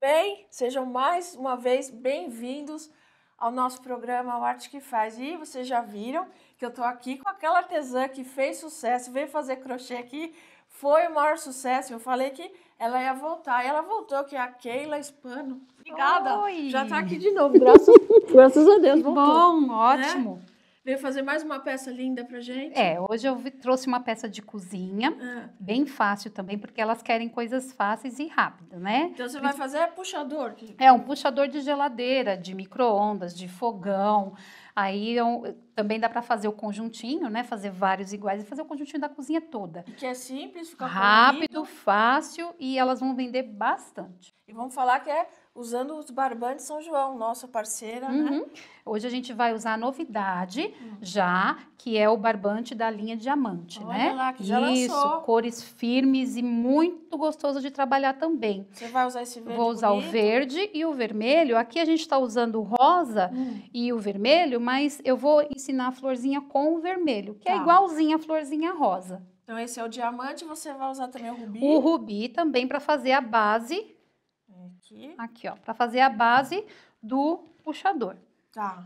bem? Sejam mais uma vez bem-vindos ao nosso programa O Arte que Faz. E vocês já viram que eu tô aqui com aquela artesã que fez sucesso, veio fazer crochê aqui, foi o maior sucesso. Eu falei que ela ia voltar. E ela voltou, que é a Keila Hispano. Obrigada! Oi. Já tá aqui de novo, graças, graças a Deus. Voltou, bom, ótimo. Né? Veio fazer mais uma peça linda pra gente. É, hoje eu trouxe uma peça de cozinha, ah. bem fácil também, porque elas querem coisas fáceis e rápidas, né? Então você vai fazer é puxador? É, um puxador de geladeira, de micro-ondas, de fogão. Aí eu, é também dá para fazer o conjuntinho, né? Fazer vários iguais e fazer o conjuntinho da cozinha toda. E que é simples, fica rápido, bonito. fácil e elas vão vender bastante. E vamos falar que é usando os barbantes São João, nossa parceira, né? uhum. né? Hoje a gente vai usar a novidade uhum. já, que é o barbante da linha diamante, Olha né? Lá, que já Isso, lançou. cores firmes e muito gostoso de trabalhar também. Você vai usar esse verde? Vou usar bonito. o verde e o vermelho. Aqui a gente está usando o rosa uhum. e o vermelho, mas eu vou ensinar a florzinha com o vermelho, que é tá. é igualzinha a florzinha rosa. Então esse é o diamante, você vai usar também o rubi? O rubi também para fazer a base Aqui. Aqui, ó, para fazer a base do puxador. Tá.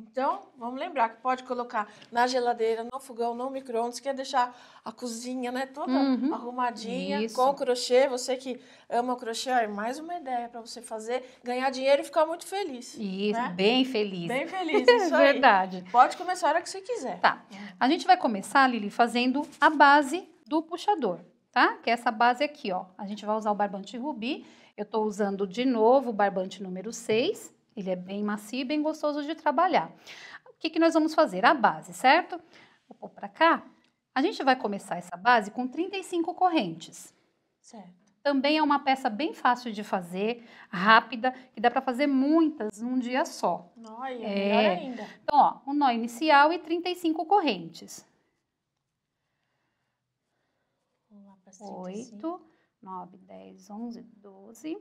Então, vamos lembrar que pode colocar na geladeira, no fogão, no micro-ondas, quer é deixar a cozinha, né, toda uhum. arrumadinha, Isso. com crochê. Você que ama o crochê, ó, é mais uma ideia para você fazer, ganhar dinheiro e ficar muito feliz. Isso, né? bem feliz. Bem feliz, isso aí. Verdade. Pode começar a hora que você quiser. Tá. A gente vai começar, Lili, fazendo a base do puxador tá? Que é essa base aqui, ó. A gente vai usar o barbante rubi. Eu tô usando de novo o barbante número 6. Ele é bem macio e bem gostoso de trabalhar. O que, que nós vamos fazer? A base, certo? Vou pôr pra cá. A gente vai começar essa base com 35 correntes. Certo. Também é uma peça bem fácil de fazer, rápida, que dá para fazer muitas num dia só. Olha, é... melhor ainda. Então, ó, um nó inicial e 35 correntes. 8, 9, 10, 11, 12.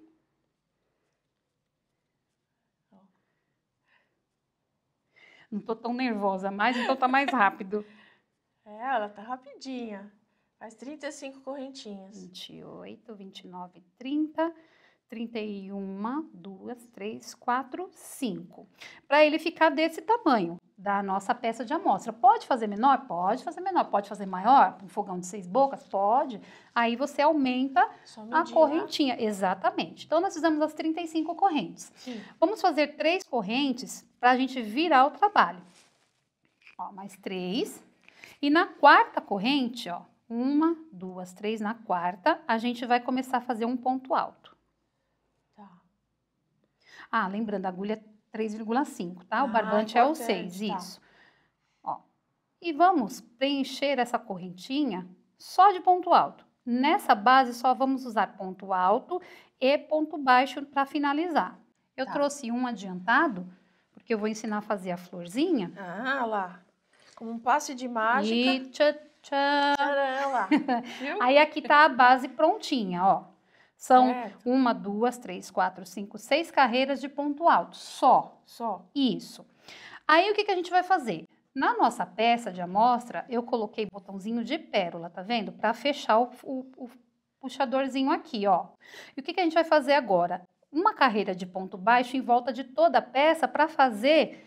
Não tô tão nervosa mais, então tá mais rápido. é, ela tá rapidinha. Faz 35 correntinhas. 28, 29, 30, 31, 2, 3, 4, 5. Pra ele ficar desse tamanho da nossa peça de amostra. Pode fazer menor? Pode fazer menor. Pode fazer maior? Um fogão de seis bocas? Pode. Aí você aumenta a correntinha. Exatamente. Então, nós fizemos as 35 correntes. Sim. Vamos fazer três correntes para a gente virar o trabalho. Ó, mais três. E na quarta corrente, ó, uma, duas, três, na quarta, a gente vai começar a fazer um ponto alto. Tá. Ah, lembrando, a agulha 3,5, tá? O ah, barbante é o 6, tá. isso. Ó. E vamos preencher essa correntinha só de ponto alto. Nessa base, só vamos usar ponto alto e ponto baixo para finalizar. Eu tá. trouxe um adiantado, porque eu vou ensinar a fazer a florzinha. Ah, lá. Como um passe de mágica. E tchã, tchã. Tcharam, lá. Aí aqui tá a base prontinha, ó. São certo. uma, duas, três, quatro, cinco, seis carreiras de ponto alto. Só. Só. Isso. Aí o que, que a gente vai fazer? Na nossa peça de amostra, eu coloquei botãozinho de pérola, tá vendo? Para fechar o, o, o, puxadorzinho aqui, ó. E o que, que a gente vai fazer agora? Uma carreira de ponto baixo em volta de toda a peça para fazer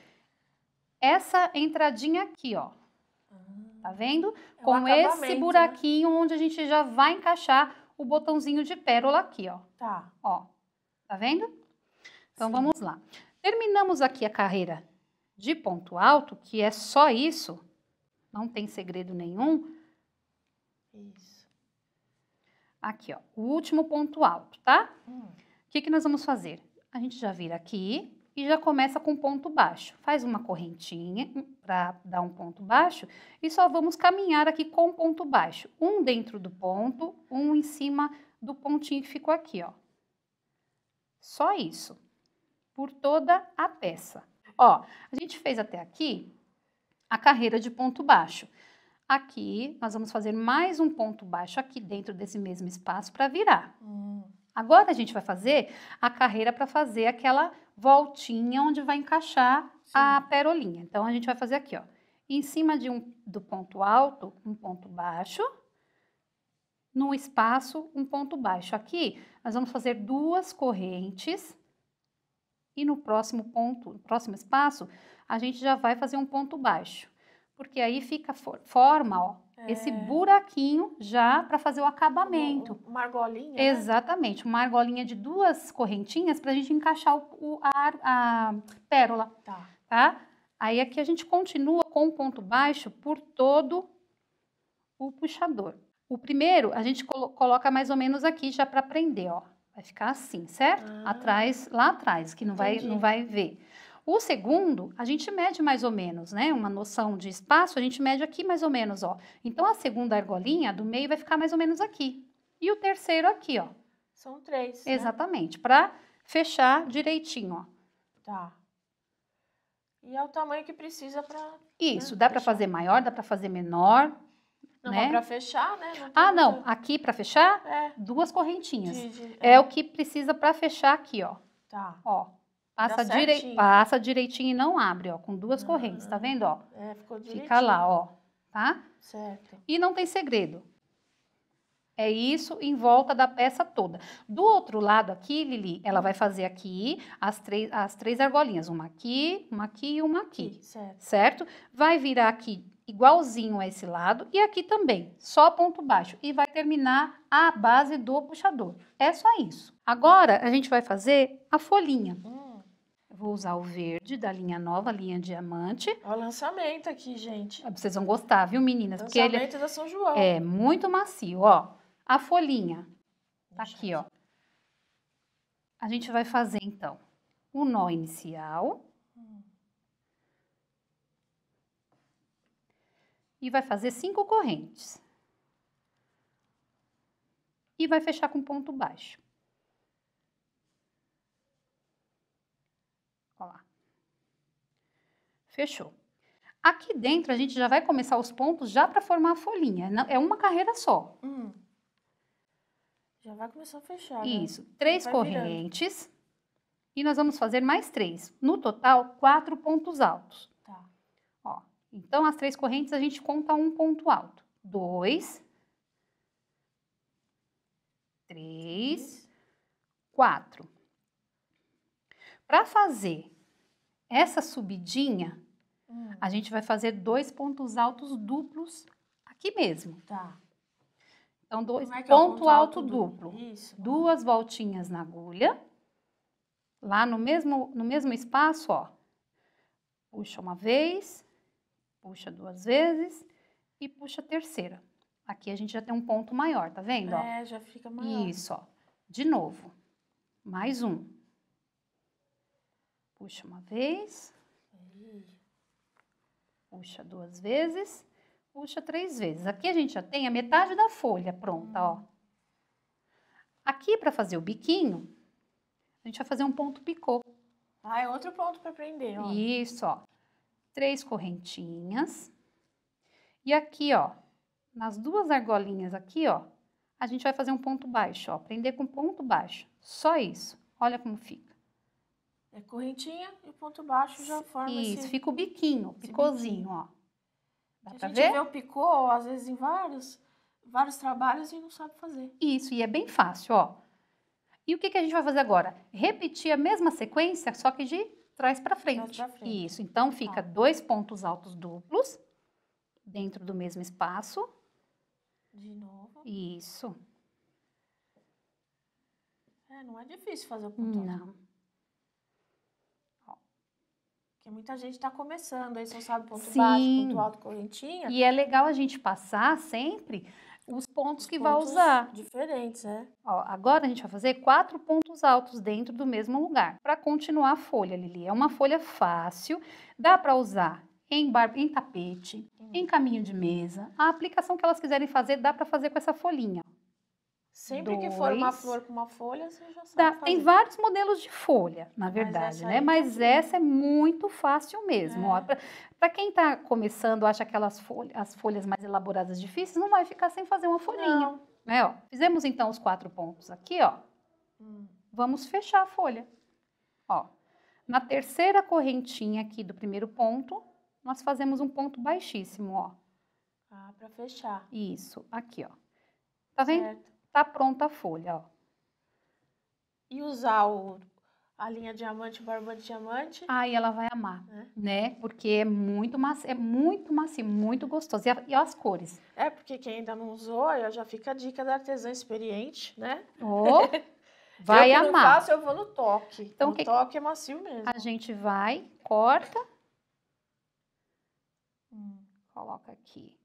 essa entradinha aqui, ó. Ah. Tá vendo? É um Com esse né? buraquinho né? onde a gente já vai encaixar o botãozinho de pérola aqui, ó. Tá. Ó, tá vendo? Então Sim. vamos lá. Terminamos aqui a carreira de ponto alto, que é só isso, não tem segredo nenhum. Isso. Aqui, ó, o último ponto alto, tá? Hum. O hum. que, que nós vamos fazer? A gente já vira aqui, e já começa com ponto baixo. Faz uma correntinha hum, para dar um ponto baixo e só vamos caminhar aqui com ponto baixo. Um dentro do ponto, um em cima do pontinho que ficou aqui, ó. Só isso, por toda a peça. Ó, a gente fez até aqui a carreira de ponto baixo. Aqui, nós vamos fazer mais um ponto baixo aqui dentro desse mesmo espaço para virar. Hum. Agora a gente vai fazer a carreira para fazer aquela voltinha onde vai encaixar Sim. a perolinha. Então, a gente vai fazer aqui, ó. Em cima de um, do ponto alto, um ponto baixo. No espaço, um ponto baixo. Aqui, nós vamos fazer duas correntes. E no próximo ponto, no próximo espaço, a gente já vai fazer um ponto baixo. Porque aí fica, forma, ó, esse é. buraquinho já para fazer o acabamento. Uma, uma argolinha. Né? Exatamente, uma argolinha de duas correntinhas para a gente encaixar o, o a, a, pérola. Tá. tá? Aí aqui a gente continua com o ponto baixo por todo o puxador. O primeiro a gente colo coloca mais ou menos aqui já para prender, ó. Vai ficar assim, certo? Ah. Atrás, lá atrás, que não Entendi. vai, não vai ver. O segundo, a gente mede mais ou menos, né? Uma noção de espaço, a gente mede aqui mais ou menos, ó. Então, a segunda argolinha do meio vai ficar mais ou menos aqui. E o terceiro aqui, ó. São três. Né? Exatamente, né? para fechar direitinho, ó. Tá. E é o tamanho que precisa para. Né, Isso, né, dá para fazer maior, dá para fazer menor. Não, né? para fechar, né? Não ah, não. Muito... Aqui para fechar, é. duas correntinhas. De, de, é. é. o que precisa para fechar aqui, ó. Tá. Ó. Passa, tá direi... Passa direitinho e não abre, ó, com duas ah, correntes, tá vendo, ó? Ah, é, ficou direitinho. Fica lá, ó, tá? Certo. E não tem segredo. É isso em volta da peça toda. Do outro lado aqui, Lili, ela vai fazer aqui as três, as três argolinhas. Uma aqui, uma aqui e uma aqui. Certo. certo? Vai virar aqui igualzinho a esse lado e aqui também, só ponto baixo. E vai terminar a base do puxador. É só isso. Agora, a gente vai fazer a folhinha. Hum. Vou usar o verde da linha nova, linha diamante. Olha o lançamento aqui, gente. Ah, vocês vão gostar, viu, meninas? Lançamento Porque ele é da São João. É muito macio, ó. A folhinha tá aqui, ó. A gente vai fazer, então, o nó inicial. E vai fazer cinco correntes. E vai fechar com ponto baixo. Fechou. Aqui dentro a gente já vai começar os pontos já para formar a folhinha. é uma carreira só. Hum. Já vai começar a fechar. Né? Isso. Três correntes. Virando. E nós vamos fazer mais três. No total, quatro pontos altos. Tá. Ó, então, as três correntes a gente conta um ponto alto. Dois. Três. Quatro. Para fazer essa subidinha, Hum. A gente vai fazer dois pontos altos duplos aqui mesmo. Tá. Então, dois é é ponto, ponto, alto, alto duplo. duplo. Isso. Duas voltinhas na agulha. Lá no mesmo, no mesmo espaço, ó. Puxa uma vez, puxa duas vezes e puxa a terceira. Aqui a gente já tem um ponto maior, tá vendo? É, já fica maior. Isso, ó. De novo. Mais um. Puxa uma vez. Isso. Puxa duas vezes, puxa três vezes. Aqui a gente já tem a metade da folha pronta, ó. Aqui, para fazer o biquinho, a gente vai fazer um ponto picô. Ah, é outro ponto para prender, ó. Isso, ó. Três correntinhas. E aqui, ó, nas duas argolinhas aqui, ó, a gente vai fazer um ponto baixo, ó. Prender com ponto baixo. Só isso. Olha como fica. É correntinha e ponto baixo já forma Isso, esse... fica o biquinho, picôzinho, ó. Dá ver a gente já vê o picô, às vezes, em vários, vários trabalhos e não sabe fazer. Isso, e é bem fácil, ó. E o que, que a gente vai fazer agora? Repetir a mesma sequência, só que de trás para frente. Trás frente. Isso, então fica ah. dois pontos altos duplos dentro do mesmo espaço. De novo. Isso. É, não é difícil fazer o ponto Não. Porque muita gente está começando, aí só sabe ponto Sim. baixo, ponto alto, correntinha. E é legal a gente passar sempre os pontos os que pontos vai usar. Diferentes, né? Ó, agora a gente vai fazer quatro pontos altos dentro do mesmo lugar. Para continuar a folha, Lili, é uma folha fácil, dá para usar em, bar... em tapete, uhum. em caminho de mesa. A aplicação que elas quiserem fazer dá para fazer com essa folhinha. Sempre dois. que for uma flor com uma folha, você já sabe. tem vários modelos de folha, na verdade, né? Mas né? Mas essa é muito fácil mesmo. É. Para quem está começando, acha aquelas folhas, as folhas mais elaboradas difíceis, não vai ficar sem fazer uma folhinha. Né, ó. Fizemos então os quatro pontos aqui, ó. Hum. Vamos fechar a folha. Ó. Na terceira correntinha aqui do primeiro ponto, nós fazemos um ponto baixíssimo, ó. Ah, para fechar. Isso, aqui, ó. Tá vendo? Certo. Tá pronta a folha, ó. E usar o, a linha diamante, barbante diamante? Aí ah, ela vai amar, é. né? Porque é muito macio, é muito macio, muito gostoso. E, a, e, as cores? É, porque quem ainda não usou, já fica a dica da artesã experiente, né? Oh. Vai eu amar. Eu eu vou no toque. Então, o que... toque é macio mesmo. A gente vai, corta. Hum, coloca aqui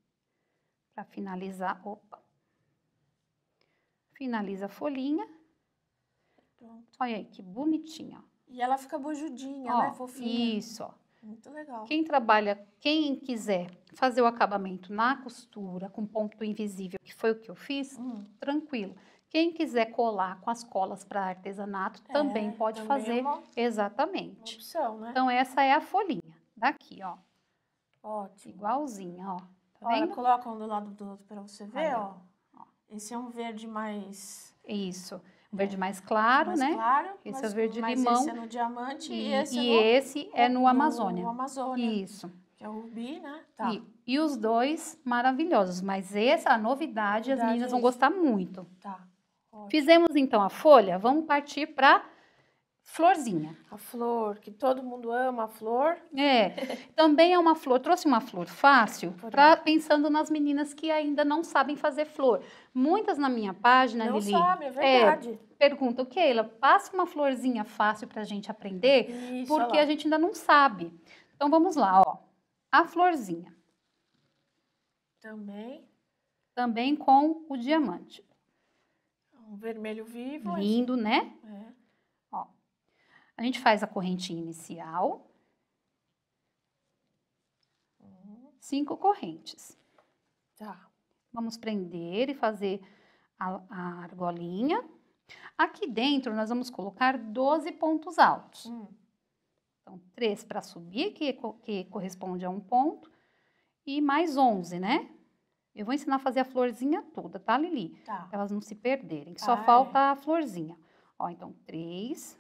para finalizar. Opa finaliza a folhinha. Pronto. Olha aí, que bonitinha. E ela fica bojudinha, ó, né? Fofinha. Isso, ó. Muito legal. Quem trabalha, quem quiser fazer o acabamento na costura com ponto invisível, que foi o que eu fiz, hum. tranquilo. Quem quiser colar com as colas para artesanato é, também pode também é fazer. É uma... Exatamente. Uma opção, né? Então essa é a folhinha daqui, ó. Ótimo. Igualzinha, ó. Tá Olha, coloca um do lado do outro para você ver, aí, ó. ó. Esse é um verde mais. Isso. Um verde mais claro, mais né? Claro. Esse mas, é o verde limão. Esse é no diamante e, e esse, é, no, esse é no, no Amazônia. No Amazônia. Isso. Que é o rubi, né? Tá. E, e os dois maravilhosos. Mas essa a novidade, a novidade as meninas é vão gostar muito. Tá. Ótimo. Fizemos então a folha. Vamos partir para Florzinha. A flor, que todo mundo ama a flor. É, também é uma flor. Trouxe uma flor fácil, pra, pensando nas meninas que ainda não sabem fazer flor. Muitas na minha página, não Lili. Não é, é verdade. É, que ela? passa uma florzinha fácil para a gente aprender, Isso, porque a gente ainda não sabe. Então vamos lá, ó. A florzinha. Também. Também com o diamante. Um vermelho vivo. Lindo, né? É. A gente faz a correntinha inicial. Cinco correntes. Tá. Vamos prender e fazer a, a argolinha. Aqui dentro, nós vamos colocar 12 pontos altos. Hum. Então, três para subir, que, que corresponde a um ponto, e mais 11, né? Eu vou ensinar a fazer a florzinha toda, tá, Lili? Tá. Pra elas não se perderem, só falta a florzinha. Ó, então, três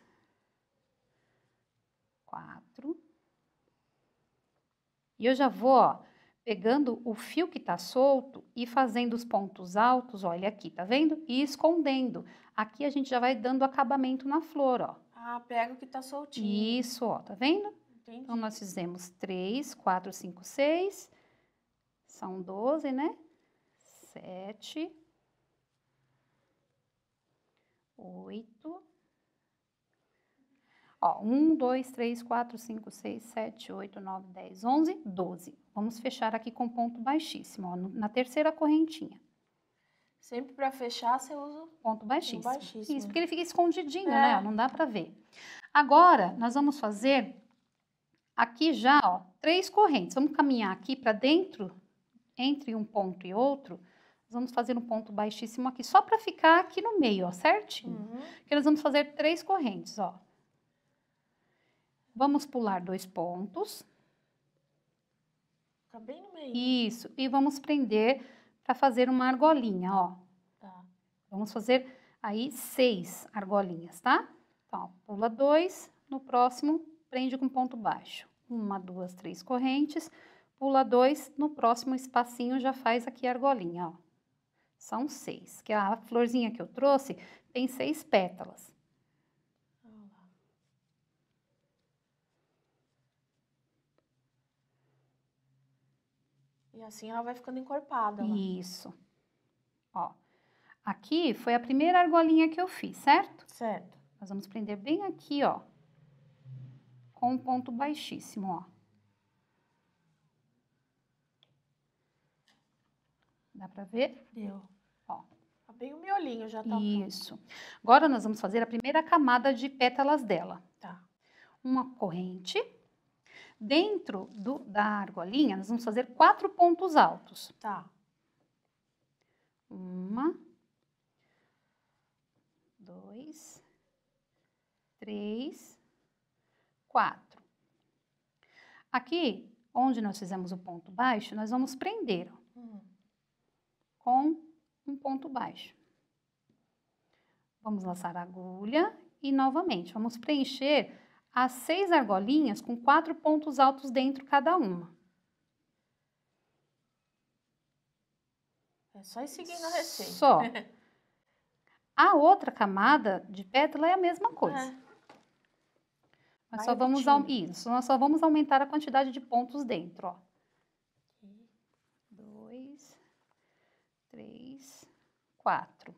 quatro. E eu já vou, ó, pegando o fio que tá solto e fazendo os pontos altos, olha aqui, tá vendo? E escondendo. Aqui a gente já vai dando acabamento na flor, ó. Ah, pega o que tá soltinho. Isso, ó, tá vendo? Entendi. Então, nós fizemos três, quatro, cinco, seis. São doze, né? Sete. Oito. Ó, 1, 2, 3, 4, 5, 6, 7, 8, 9, 10, 11, 12. Vamos fechar aqui com ponto baixíssimo, ó, na terceira correntinha. Sempre para fechar, você usa ponto baixíssimo. ponto baixíssimo. Isso, porque ele fica escondidinho, é. né? Não dá para ver. Agora, nós vamos fazer aqui já, ó, três correntes. Vamos caminhar aqui para dentro, entre um ponto e outro. Nós vamos fazer um ponto baixíssimo aqui, só para ficar aqui no meio, ó, certinho? Uhum. Que nós vamos fazer três correntes, ó. Vamos pular dois pontos. Tá bem no meio. Isso. E vamos prender para fazer uma argolinha, ó. Tá. Vamos fazer aí seis argolinhas, tá? Então, ó, pula dois, no próximo prende com ponto baixo. Uma, duas, três correntes, pula dois, no próximo espacinho já faz aqui a argolinha, ó. São seis, que a florzinha que eu trouxe tem seis pétalas. assim ela vai ficando encorpada. Lá. Né? Isso. Ó, aqui foi a primeira argolinha que eu fiz, certo? Certo. Nós vamos prender bem aqui, ó, com um ponto baixíssimo, ó. Dá pra ver? Deu. Ó. Tá bem o miolinho já tá. Isso. Pronto. Agora nós vamos fazer a primeira camada de pétalas dela. Tá. Uma corrente Dentro do, da argolinha, nós vamos fazer quatro pontos altos. Tá. Uma, dois, três, quatro. Aqui, onde nós fizemos o ponto baixo, nós vamos prender hum. com um ponto baixo. Vamos laçar a agulha e novamente vamos preencher as seis argolinhas com quatro pontos altos dentro cada uma. É só ir seguindo a receita. Só. A outra camada de pétala é a mesma coisa. É. Mas só vamos, ao... Isso, nós só vamos aumentar a quantidade de pontos dentro, ó. Um, dois, três, quatro.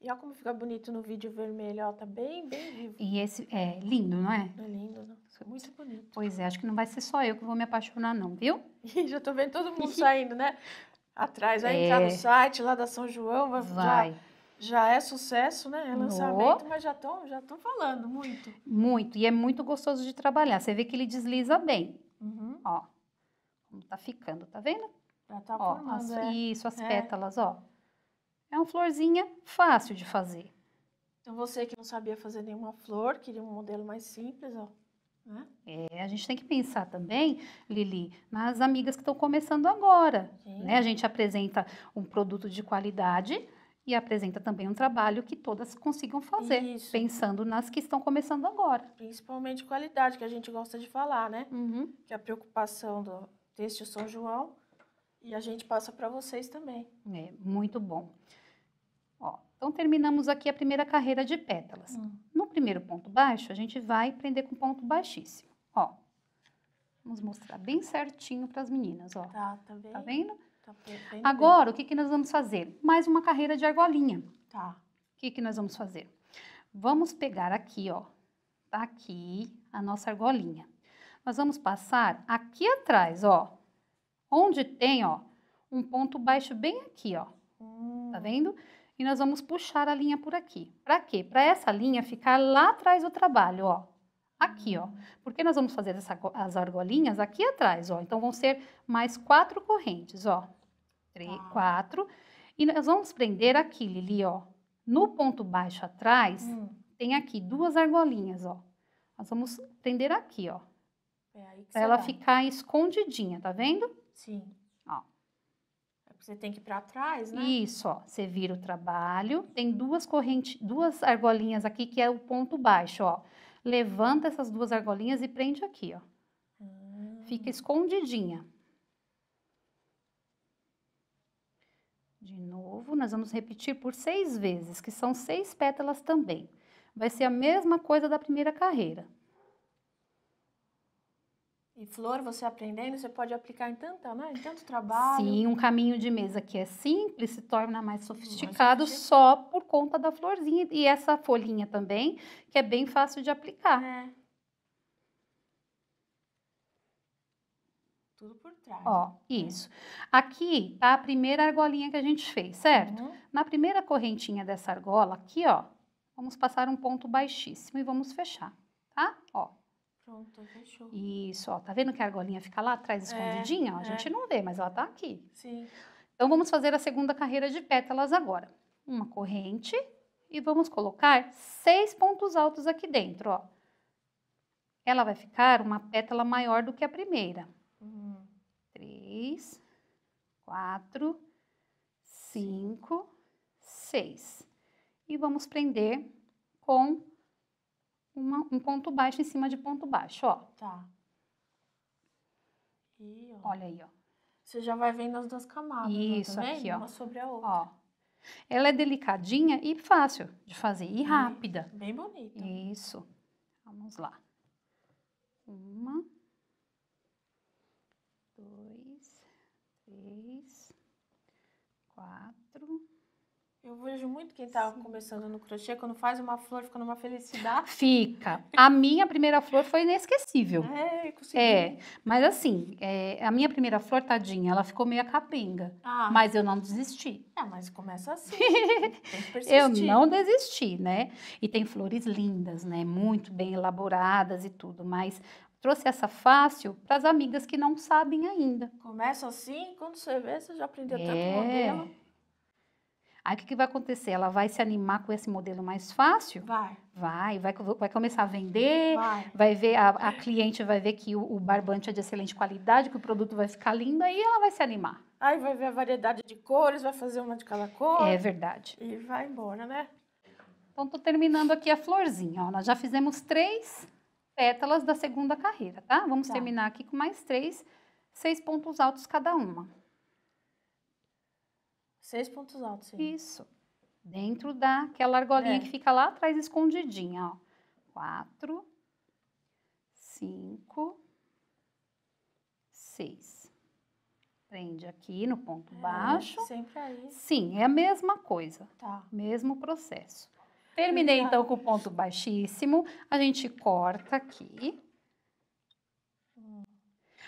E olha como fica bonito no vídeo vermelho, ó, tá bem, bem vivo. E esse é lindo, não é? É lindo, não. Muito bonito. Pois é, acho que não vai ser só eu que vou me apaixonar, não, viu? já tô vendo todo mundo saindo, né? Atrás, vai é... entrar no site lá da São João, vai. vai. Já, já é sucesso, né? É lançamento, no... mas já estão já tô falando muito. Muito, e é muito gostoso de trabalhar. Você vê que ele desliza bem. Uhum. Ó, como tá ficando, tá vendo? Já tá ó, formando, as, é. Isso, as é. pétalas, ó. É uma florzinha fácil de fazer. Então você que não sabia fazer nenhuma flor, queria um modelo mais simples, ó. Né? É, a gente tem que pensar também, Lili, nas amigas que estão começando agora. Né? A gente apresenta um produto de qualidade e apresenta também um trabalho que todas consigam fazer, Isso. pensando nas que estão começando agora. Principalmente qualidade, que a gente gosta de falar, né? Uhum. Que é a preocupação do texto São João e a gente passa para vocês também. É, muito bom. Então, terminamos aqui a primeira carreira de pétalas. Hum. No primeiro ponto baixo, a gente vai prender com ponto baixíssimo, ó. Vamos mostrar bem certinho para as meninas, ó. Tá, tá vendo? Tá vendo? Tá Agora, o que, que nós vamos fazer? Mais uma carreira de argolinha. Tá. O que, que nós vamos fazer? Vamos pegar aqui, ó, tá aqui a nossa argolinha. Nós vamos passar aqui atrás, ó, onde tem, ó, um ponto baixo bem aqui, ó. Hum. Tá vendo? Tá vendo? e nós vamos puxar a linha por aqui. Para quê? Para essa linha ficar lá atrás do trabalho, ó. Aqui, ó. Porque nós vamos fazer essa, as argolinhas aqui atrás, ó. Então, vão ser mais quatro correntes, ó. Três, tá. quatro. E nós vamos prender aqui, Lili, ó. No ponto baixo atrás, hum. tem aqui duas argolinhas, ó. Nós vamos prender aqui, ó. É pra ela vai. ficar escondidinha, tá vendo? Sim. Você tem que ir para trás, né? Isso, ó. Você vira o trabalho. Tem duas correntes, duas argolinhas aqui que é o ponto baixo, ó. Levanta essas duas argolinhas e prende aqui, ó. Hum. Fica escondidinha. De novo, nós vamos repetir por seis vezes, que são seis pétalas também. Vai ser a mesma coisa da primeira carreira. E flor, você aprendendo, você pode aplicar em, tanta, né? em tanto trabalho. Sim, um caminho de mesa que é simples se torna mais sofisticado mais só por conta da florzinha. E essa folhinha também, que é bem fácil de aplicar. É. Tudo por trás. Ó, é. isso. Aqui tá a primeira argolinha que a gente fez, certo? Uhum. Na primeira correntinha dessa argola, aqui, ó, vamos passar um ponto baixíssimo e vamos fechar, tá? Ó, Pronto, fechou. Isso, ó, tá vendo que a argolinha fica lá atrás é, escondidinha? É, a gente é. não vê, mas ela tá aqui. Sim. Então vamos fazer a segunda carreira de pétalas agora. Uma corrente e vamos colocar seis pontos altos aqui dentro, ó. Ela vai ficar uma pétala maior do que a primeira. Uhum. Três, quatro, cinco, seis. E vamos prender com uma, um ponto baixo em cima de ponto baixo, ó. Tá. E, ó. Olha aí, ó. Você já vai vendo as duas camadas. Tá Isso, tá aqui, ó. Uma sobre a outra. Ó. Ela é delicadinha e fácil de fazer, e rápida. Bem, bem bonita. Isso. Vamos lá. Uma. Dois. Três. Quatro. Eu vejo muito quem tá Sim. começando no crochê, quando faz uma flor, fica numa felicidade. Fica. A minha primeira flor foi inesquecível. É, consegui. É, mas assim, é, a minha primeira flor, tadinha, ela ficou meio capenga. Ah. Mas eu não desisti. É, mas começa assim. eu não desisti, né? E tem flores lindas, né? Muito bem elaboradas e tudo, mas trouxe essa fácil para as amigas que não sabem ainda. Começa assim, quando você vê, você já aprendeu é. tanto modelo. Aí o que, que vai acontecer? Ela vai se animar com esse modelo mais fácil? Vai. Vai, vai, vai começar a vender, vai, vai ver, a, a, cliente vai ver que o, o, barbante é de excelente qualidade, que o produto vai ficar lindo, aí ela vai se animar. Aí vai ver a variedade de cores, vai fazer uma de cada cor. É verdade. E vai embora, né? Então, estou terminando aqui a florzinha. Ó. Nós já fizemos três pétalas da segunda carreira, tá? Vamos tá. terminar aqui com mais três, seis pontos altos cada uma. Seis pontos altos, sim. Isso. Dentro daquela argolinha é. que fica lá atrás escondidinha, ó. Quatro, cinco, seis. Prende aqui no ponto é, baixo. Sempre aí. Sim, é a mesma coisa. Tá. Mesmo processo. Tá. Terminei então com o ponto baixíssimo. A gente corta aqui.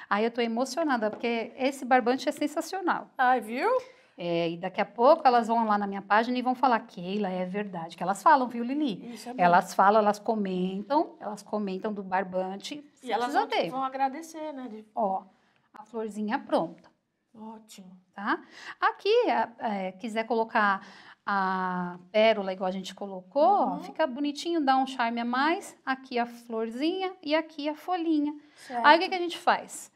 Aí eu tô emocionada, porque esse barbante é sensacional. Ai, viu? É, e daqui a pouco elas vão lá na minha página e vão falar, Keila, é verdade. Que elas falam, viu, Lili? Isso é bom. elas falam, elas comentam, elas comentam do barbante. E elas vão, vão agradecer, né? De... Ó, a florzinha pronta. Ótimo. Tá? Aqui, é, quiser colocar a pérola, igual a gente colocou, uhum. ó, fica bonitinho, dá um charme a mais. Aqui a florzinha e aqui a folhinha. Certo. Aí o que, que a gente faz?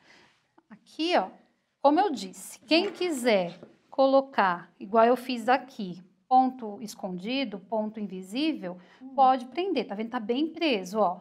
Aqui, ó, como eu disse, quem quiser colocar, igual eu fiz aqui, ponto escondido, ponto invisível, hum. pode prender, tá vendo? Tá bem preso, ó.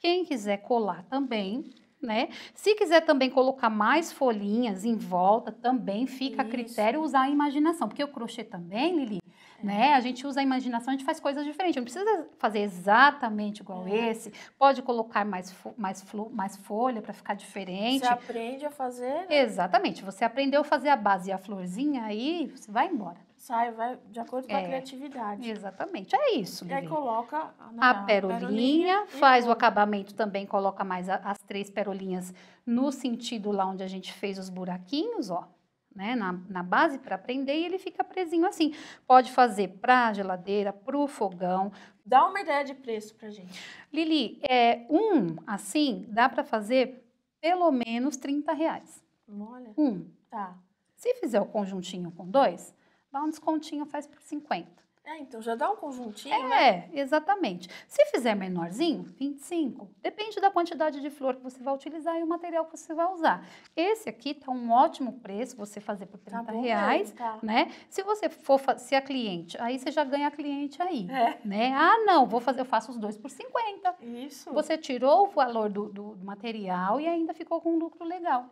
Quem quiser colar também, né? Se quiser também colocar mais folhinhas em volta, também fica Isso. a critério usar a imaginação, porque o crochê também, Lili, é. né? A gente usa a imaginação, a gente faz coisas diferentes. Não precisa fazer exatamente igual é. esse. Pode colocar mais fo mais, mais folha para ficar diferente. Você aprende a fazer? Né? Exatamente. Você aprendeu a fazer a base e a florzinha aí, você vai embora sai, vai de acordo com é, a criatividade. Exatamente, é isso. E aí coloca na, a perolinha, perolinha faz o acabamento também, coloca mais a, as três perolinhas no sentido lá onde a gente fez os buraquinhos, ó. Né, na, na base para prender e ele fica presinho assim. Pode fazer para a geladeira, para o fogão. Dá uma ideia de preço para gente. Lili, é, um assim dá para fazer pelo menos 30 reais. Olha. Um. Tá. Se fizer o conjuntinho com dois, dá um descontinho, faz por 50. É, então já dá um conjuntinho, né? é, né? exatamente. Se fizer menorzinho, 25, depende da quantidade de flor que você vai utilizar e o material que você vai usar. Esse aqui tá um ótimo preço, você fazer por 30 tá bom, reais, tá. né? Se você for ser a cliente, aí você já ganha a cliente aí, é. né? Ah, não, vou fazer, eu faço os dois por 50. Isso. Você tirou o valor do, do material e ainda ficou com um lucro legal.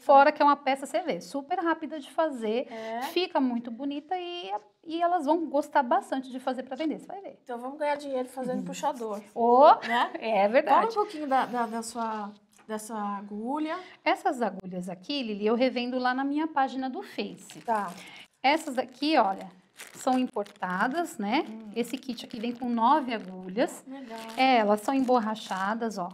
Fora que é uma peça, você vê, super rápida de fazer, é. fica muito bonita e, e elas vão gostar bastante de fazer para vender, você vai ver. Então vamos ganhar dinheiro fazendo puxador. Oh, né? É verdade. Fala um pouquinho da, da, da sua dessa agulha. Essas agulhas aqui, Lili, eu revendo lá na minha página do Face. Tá. Essas aqui, olha, são importadas, né? Hum. Esse kit aqui vem com nove agulhas. Legal. É, elas são emborrachadas, ó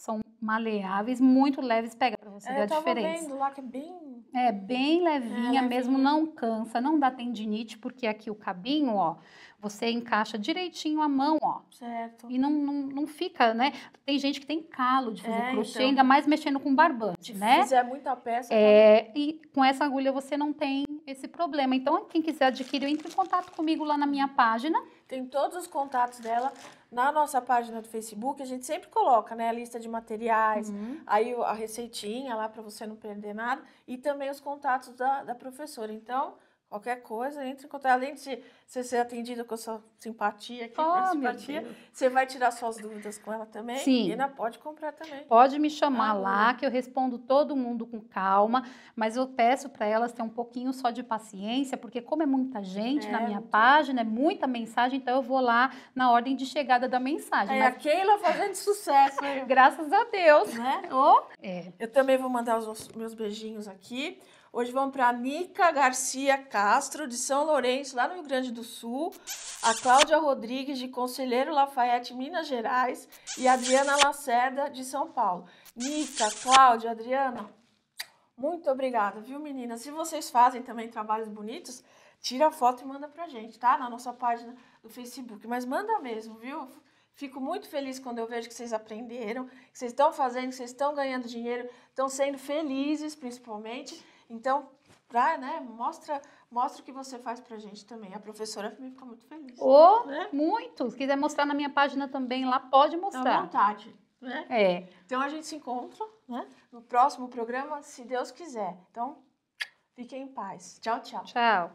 são maleáveis, muito leves, pega para você é, ver a diferença. Vendo lá que é bem é bem levinha, é, mesmo não cansa, não dá tendinite, porque aqui o cabinho, ó, você encaixa direitinho a mão, ó. Certo. E não, não, não fica, né? Tem gente que tem calo de fazer é, crochê, então, ainda mais mexendo com barbante, se né? Se fizer muita peça. É, e com essa agulha você não tem esse problema. Então, quem quiser adquirir, entre em contato comigo lá na minha página. Tem todos os contatos dela na nossa página do Facebook. A gente sempre coloca, né, a lista de materiais, uhum. aí a receitinha lá para você não perder nada e também os contatos da, da professora. Então, Qualquer coisa, entre em contato. Além de você ser atendida com sua simpatia, aqui, oh, simpatia, você vai tirar suas dúvidas com ela também. Sim. E ainda pode comprar também. Pode me chamar ah, lá, que eu respondo todo mundo com calma, mas eu peço para elas ter um pouquinho só de paciência, porque como é muita gente é, na minha página, é muita mensagem, então eu vou lá na ordem de chegada da mensagem. É, mas... a Keila fazendo sucesso. Graças a Deus. Né? Oh. É. Eu também vou mandar os meus beijinhos aqui. Hoje vamos para Nica Garcia Castro, de São Lourenço, lá no Rio Grande do Sul. A Cláudia Rodrigues, de Conselheiro Lafayette, Minas Gerais. E a Adriana Lacerda, de São Paulo. Nica, Cláudia, Adriana, muito obrigada, viu, meninas? Se vocês fazem também trabalhos bonitos, tira a foto e manda a gente, tá? Na nossa página do Facebook. Mas manda mesmo, viu? Fico muito feliz quando eu vejo que vocês aprenderam, que vocês estão fazendo, que vocês estão ganhando dinheiro, estão sendo felizes, principalmente então, pra, né, mostra, mostra o que você faz pra gente também. A professora fica muito feliz. Oh, né? muito! Se quiser mostrar na minha página também, lá pode mostrar. Dá vontade. Né? É. Então a gente se encontra né? no próximo programa, se Deus quiser. Então, fiquem em paz. Tchau, tchau. Tchau.